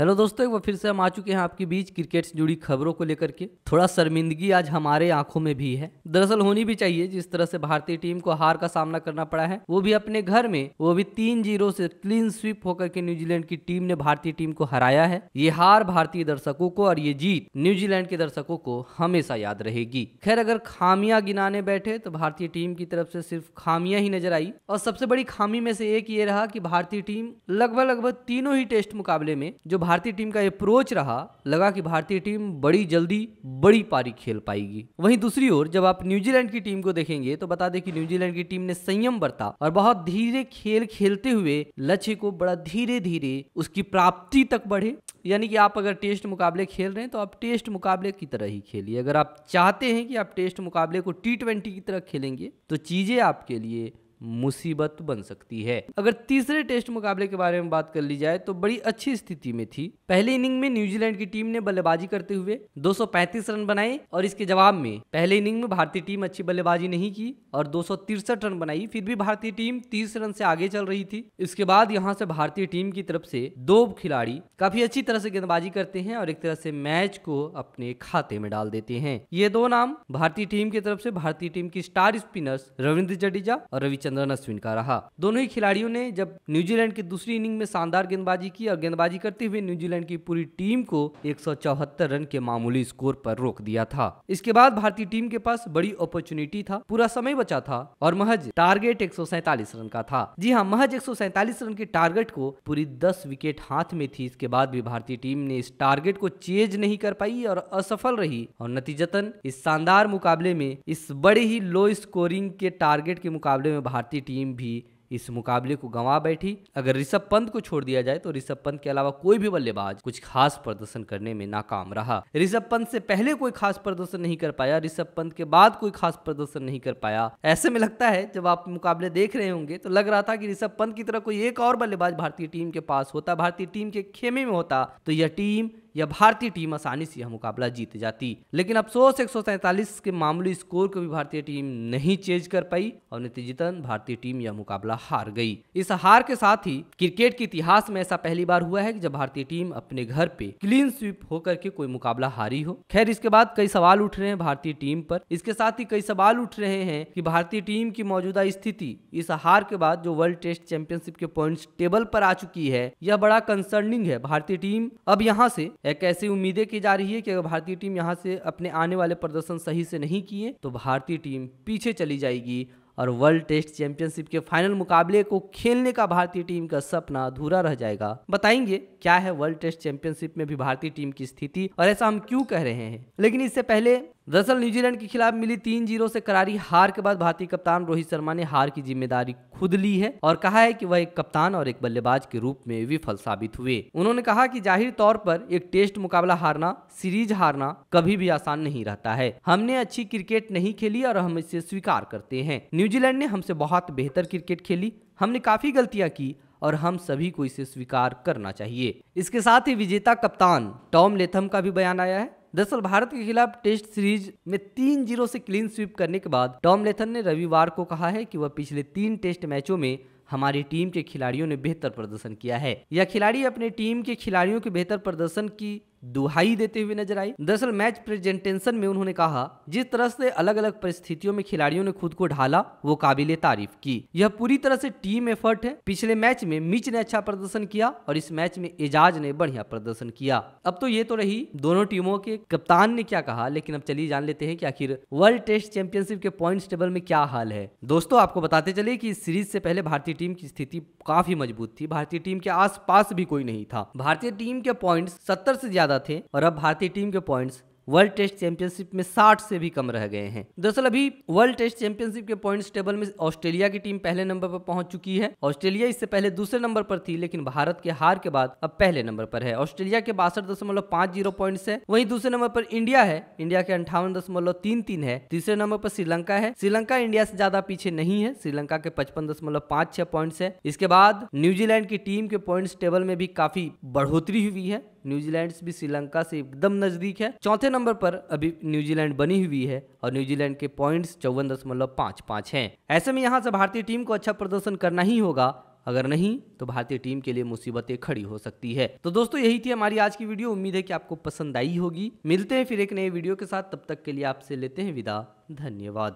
hello दोस्तों एक बार फिर से हम आ चुके हैं आपके बीच क्रिकेट से जुड़ी खबरों को लेकर के थोड़ा शर्मिंदगी आज हमारे आंखों में भी है दरअसल होनी भी चाहिए जिस तरह से भारतीय टीम को हार का सामना करना पड़ा है वो भी अपने घर में वो भी तीन जीरो से क्लीन स्वीप होकर के न्यूजीलैंड की टीम ने भारतीय टीम को हराया है ये हार भारतीय दर्शकों को और ये जीत न्यूजीलैंड के दर्शकों को हमेशा याद रहेगी खैर अगर खामियां गिनाने बैठे तो भारतीय टीम की तरफ से सिर्फ खामियां ही नजर आई और सबसे बड़ी खामी में से एक ये रहा कि भारतीय टीम लगभग लगभग तीनों ही टेस्ट मुकाबले में जो भारतीय टीम का अप्रोच रहा लगा कि भारतीय टीम बड़ी जल्दी बड़ी पारी खेल पाएगी वहीं दूसरी ओर जब आप न्यूजीलैंड की टीम को देखेंगे तो बता दें कि न्यूजीलैंड की टीम ने संयम बरता और बहुत धीरे खेल खेलते हुए लक्ष्य को बड़ा धीरे धीरे उसकी प्राप्ति तक बढ़े यानी कि आप अगर टेस्ट मुकाबले खेल रहे हैं तो आप टेस्ट मुकाबले की तरह ही खेलिए अगर आप चाहते हैं कि आप टेस्ट मुकाबले को टी की तरह खेलेंगे तो चीज़ें आपके लिए मुसीबत बन सकती है अगर तीसरे टेस्ट मुकाबले के बारे में बात कर ली जाए तो बड़ी अच्छी स्थिति में थी पहले इनिंग में न्यूजीलैंड की टीम ने बल्लेबाजी करते हुए 235 रन बनाए और इसके जवाब में पहले इनिंग में भारतीय टीम अच्छी बल्लेबाजी नहीं की और दो रन बनाई फिर भी भारतीय टीम तीस रन से आगे चल रही थी इसके बाद यहाँ से भारतीय टीम की तरफ से दो खिलाड़ी काफी अच्छी तरह से गेंदबाजी करते हैं और एक तरह से मैच को अपने खाते में डाल देते हैं ये दो नाम भारतीय टीम की तरफ से भारतीय टीम की स्टार स्पिनर्स रविंद्र जडेजा और रवि चंद्रन अश्विन का रहा दोनों ही खिलाड़ियों ने जब न्यूजीलैंड की दूसरी इनिंग में शानदार गेंदबाजी की और गेंदबाजी करते हुए न्यूजीलैंड की पूरी टीम को एक रन के मामूली स्कोर पर रोक दिया था इसके बाद भारतीय टीम के पास बड़ी अपॉर्चुनिटी था पूरा समय बचा था और महज टारगेट एक रन का था जी हाँ महज एक रन के टारगेट को पूरी दस विकेट हाथ में थी इसके बाद भी भारतीय टीम ने इस टारगेट को चेज नहीं कर पाई और असफल रही और नतीजतन इस शानदार मुकाबले में इस बड़े ही लो स्कोरिंग के टारगेट के मुकाबले में भारतीय टीम भी इस मुकाबले को गंवा बैठी अगर ऋषभ पंत को छोड़ दिया जाए तो ऋषभ पंत के अलावा कोई भी बल्लेबाज कुछ खास प्रदर्शन करने में नाकाम रहा ऋषभ पंत से पहले कोई खास प्रदर्शन नहीं कर पाया ऋषभ पंत के बाद कोई खास प्रदर्शन नहीं कर पाया ऐसे में लगता है जब आप मुकाबले देख रहे होंगे तो लग रहा था कि ऋषभ पंत की तरह कोई एक और बल्लेबाज भारतीय टीम के पास होता भारतीय टीम के खेमे में होता तो यह टीम या भारतीय टीम आसानी से यह मुकाबला जीत जाती लेकिन अफसोस एक के मामूली स्कोर को भी भारतीय टीम नहीं चेंज कर पाई और नतीजतन भारतीय टीम यह मुकाबला हार गई इस हार के साथ ही क्रिकेट के इतिहास में ऐसा पहली बार हुआ है कि जब भारतीय टीम अपने घर पे क्लीन स्वीप होकर के कोई मुकाबला हारी हो खैर इसके बाद कई सवाल उठ रहे हैं भारतीय टीम पर इसके साथ ही कई सवाल उठ रहे हैं कि भारतीय टीम की मौजूदा स्थिति इस हार के बाद जो वर्ल्ड टेस्ट चैंपियनशिप के पॉइंट्स टेबल पर आ चुकी है यह बड़ा कंसर्निंग है भारतीय टीम अब यहाँ से एक ऐसी उम्मीदें की जा रही है कि अगर भारतीय टीम यहाँ से अपने आने वाले प्रदर्शन सही से नहीं किए तो भारतीय टीम पीछे चली जाएगी और वर्ल्ड टेस्ट चैंपियनशिप के फाइनल मुकाबले को खेलने का भारतीय टीम का सपना अधूरा रह जाएगा बताएंगे क्या है वर्ल्ड टेस्ट चैंपियनशिप में भी भारतीय टीम की स्थिति और ऐसा हम क्यों कह रहे हैं लेकिन इससे पहले दरअसल न्यूजीलैंड के खिलाफ मिली तीन जीरो से करारी हार के बाद भारतीय कप्तान रोहित शर्मा ने हार की जिम्मेदारी खुद ली है और कहा है कि वह एक कप्तान और एक बल्लेबाज के रूप में विफल साबित हुए उन्होंने कहा कि जाहिर तौर पर एक टेस्ट मुकाबला हारना सीरीज हारना कभी भी आसान नहीं रहता है हमने अच्छी क्रिकेट नहीं खेली और हम इसे स्वीकार करते हैं न्यूजीलैंड ने हमसे बहुत बेहतर क्रिकेट खेली हमने काफ़ी गलतियां की और हम सभी को इसे स्वीकार करना चाहिए इसके साथ ही विजेता कप्तान टॉम लेथम का भी बयान आया है दरअसल भारत के खिलाफ टेस्ट सीरीज में तीन जीरो से क्लीन स्वीप करने के बाद टॉम लेथन ने रविवार को कहा है कि वह पिछले तीन टेस्ट मैचों में हमारी टीम के खिलाड़ियों ने बेहतर प्रदर्शन किया है यह खिलाड़ी अपने टीम के खिलाड़ियों के बेहतर प्रदर्शन की दुहाई देते हुए नजर आई दरअसल मैच प्रेजेंटेशन में उन्होंने कहा जिस तरह से अलग अलग परिस्थितियों में खिलाड़ियों ने खुद को ढाला वो काबिल तारीफ की यह पूरी तरह से टीम एफर्ट है पिछले मैच में मिच ने अच्छा प्रदर्शन किया और इस मैच में एजाज ने बढ़िया प्रदर्शन किया अब तो ये तो रही दोनों टीमों के कप्तान ने क्या कहा लेकिन अब चलिए जान लेते हैं की आखिर वर्ल्ड टेस्ट चैंपियनशिप के पॉइंट टेबल में क्या हाल है दोस्तों आपको बताते चले की इस सीरीज से पहले भारतीय टीम की स्थिति काफी मजबूत थी भारतीय टीम के आस भी कोई नहीं था भारतीय टीम के पॉइंट सत्तर से ज्यादा ज़्यादा थे और अब भारतीय टीम के पॉइंट्स वर्ल्ड टेस्ट चैंपियनशिप में 60 से भी कम रह गए हैं दरअसल अभी वर्ल्ड टेस्ट चैंपियनशिप के पॉइंट्स टेबल में ऑस्ट्रेलिया की टीम पहले नंबर पर पहुंच चुकी है ऑस्ट्रेलिया इससे पहले दूसरे नंबर पर थी लेकिन भारत के हार के बाद अब पहले नंबर पर है ऑस्ट्रेलिया के बासठ दशमलव पांच जीरो पॉइंट है वही दूसरे नंबर पर इंडिया है इंडिया के अंठावन दशमलव तीन तीन है तीसरे नंबर पर श्रीलंका है श्रीलंका इंडिया से ज्यादा पीछे नहीं है श्रीलंका के पचपन दशमलव पांच छह पॉइंट है इसके बाद न्यूजीलैंड की टीम के पॉइंट्स टेबल में भी काफी बढ़ोतरी हुई है न्यूजीलैंड भी श्रीलंका से एकदम नजदीक है चौथे नंबर पर अभी न्यूजीलैंड बनी हुई है और न्यूजीलैंड के पॉइंट्स चौवन दशमलव पाँच पाँच हैं ऐसे में यहाँ से भारतीय टीम को अच्छा प्रदर्शन करना ही होगा अगर नहीं तो भारतीय टीम के लिए मुसीबतें खड़ी हो सकती है तो दोस्तों यही थी हमारी आज की वीडियो उम्मीद है कि आपको पसंद आई होगी मिलते हैं फिर एक नए वीडियो के साथ तब तक के लिए आपसे लेते हैं विदा धन्यवाद